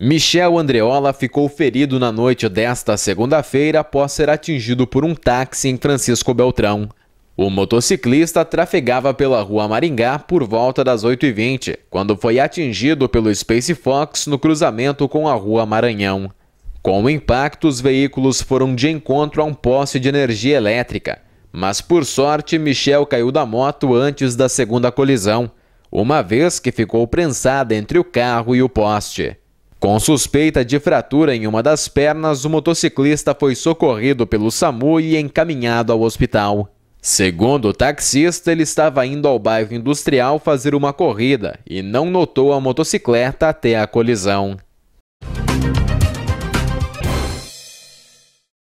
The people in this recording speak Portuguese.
Michel Andreola ficou ferido na noite desta segunda-feira após ser atingido por um táxi em Francisco Beltrão. O motociclista trafegava pela rua Maringá por volta das 8h20, quando foi atingido pelo Space Fox no cruzamento com a rua Maranhão. Com o impacto, os veículos foram de encontro a um poste de energia elétrica, mas por sorte Michel caiu da moto antes da segunda colisão, uma vez que ficou prensada entre o carro e o poste. Com suspeita de fratura em uma das pernas, o motociclista foi socorrido pelo SAMU e encaminhado ao hospital. Segundo o taxista, ele estava indo ao bairro industrial fazer uma corrida e não notou a motocicleta até a colisão.